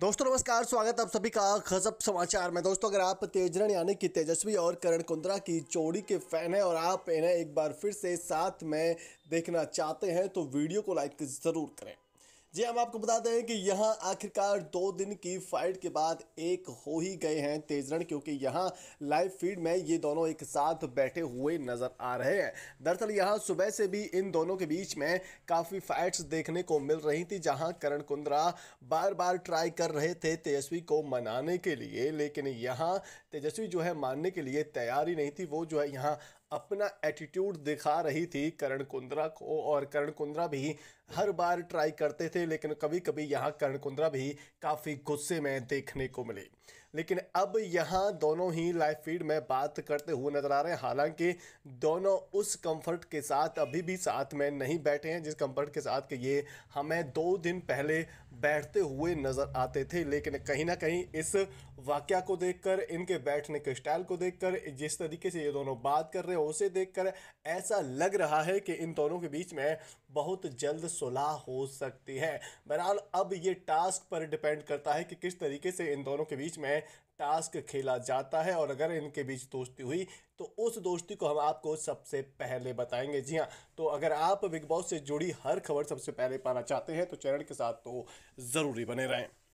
दोस्तों नमस्कार स्वागत आप सभी का खजब समाचार में दोस्तों अगर आप तेजरन यानी कि तेजस्वी और करण कुंद्रा की जोड़ी के फैन हैं और आप इन्हें एक बार फिर से साथ में देखना चाहते हैं तो वीडियो को लाइक ज़रूर करें जी हम आपको बता दें कि यहाँ आखिरकार दो दिन की फाइट के बाद एक हो ही गए हैं तेजरन क्योंकि यहाँ लाइव फीड में ये दोनों एक साथ बैठे हुए नज़र आ रहे हैं दरअसल यहाँ सुबह से भी इन दोनों के बीच में काफ़ी फाइट्स देखने को मिल रही थी जहाँ करण कुंद्रा बार बार ट्राई कर रहे थे तेजस्वी को मनाने के लिए लेकिन यहाँ तेजस्वी जो है मानने के लिए तैयार ही नहीं थी वो जो है यहाँ अपना एटीट्यूड दिखा रही थी करण कुंद्रा को और करण कुंद्रा भी हर बार ट्राई करते थे लेकिन कभी कभी यहाँ करण कुंद्रा भी काफ़ी गुस्से में देखने को मिले लेकिन अब यहाँ दोनों ही लाइव फीड में बात करते हुए नजर आ रहे हैं हालांकि दोनों उस कंफर्ट के साथ अभी भी साथ में नहीं बैठे हैं जिस कंफर्ट के साथ कि ये हमें दो दिन पहले बैठते हुए नज़र आते थे लेकिन कहीं ना कहीं इस वाक्य को देखकर इनके बैठने के स्टाइल को देखकर जिस तरीके से ये दोनों बात कर रहे हैं उसे देख ऐसा लग रहा है कि इन दोनों के बीच में बहुत जल्द सुलह हो सकती है बहरहाल अब ये टास्क पर डिपेंड करता है कि किस तरीके से इन दोनों के बीच में टास्क खेला जाता है और अगर इनके बीच दोस्ती हुई तो उस दोस्ती को हम आपको सबसे पहले बताएंगे जी हाँ तो अगर आप बिग बॉस से जुड़ी हर खबर सबसे पहले पाना चाहते हैं तो चैनल के साथ तो ज़रूरी बने रहें